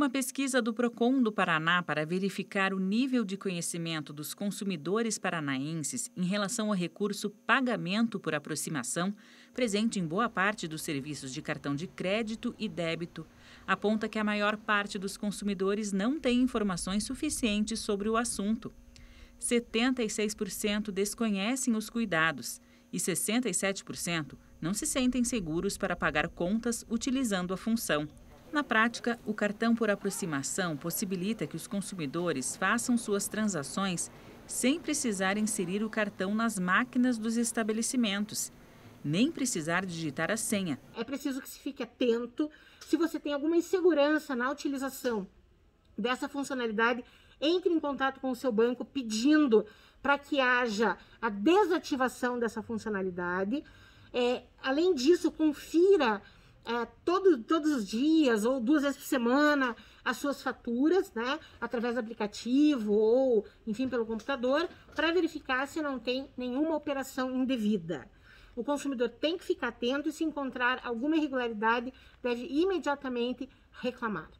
Uma pesquisa do Procon do Paraná para verificar o nível de conhecimento dos consumidores paranaenses em relação ao recurso pagamento por aproximação, presente em boa parte dos serviços de cartão de crédito e débito, aponta que a maior parte dos consumidores não tem informações suficientes sobre o assunto. 76% desconhecem os cuidados e 67% não se sentem seguros para pagar contas utilizando a função. Na prática, o cartão por aproximação possibilita que os consumidores façam suas transações sem precisar inserir o cartão nas máquinas dos estabelecimentos, nem precisar digitar a senha. É preciso que se fique atento se você tem alguma insegurança na utilização dessa funcionalidade, entre em contato com o seu banco pedindo para que haja a desativação dessa funcionalidade. É, além disso, confira é, todo, todos os dias ou duas vezes por semana as suas faturas, né? Através do aplicativo ou, enfim, pelo computador, para verificar se não tem nenhuma operação indevida. O consumidor tem que ficar atento e, se encontrar alguma irregularidade, deve imediatamente reclamar.